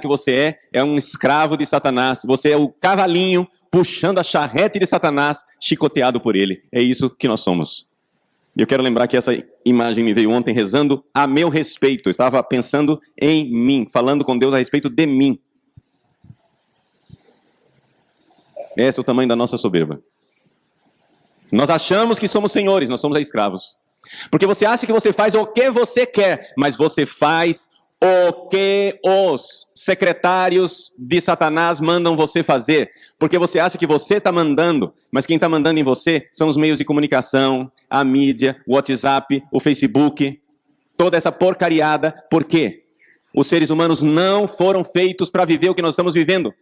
que você é, é um escravo de Satanás, você é o cavalinho puxando a charrete de Satanás, chicoteado por ele. É isso que nós somos. Eu quero lembrar que essa imagem me veio ontem rezando a meu respeito. Eu estava pensando em mim, falando com Deus a respeito de mim. Esse é o tamanho da nossa soberba. Nós achamos que somos senhores, nós somos escravos. Porque você acha que você faz o que você quer, mas você faz o que os secretários de Satanás mandam você fazer, porque você acha que você está mandando, mas quem está mandando em você são os meios de comunicação, a mídia, o WhatsApp, o Facebook, toda essa porcariada. Por quê? Os seres humanos não foram feitos para viver o que nós estamos vivendo.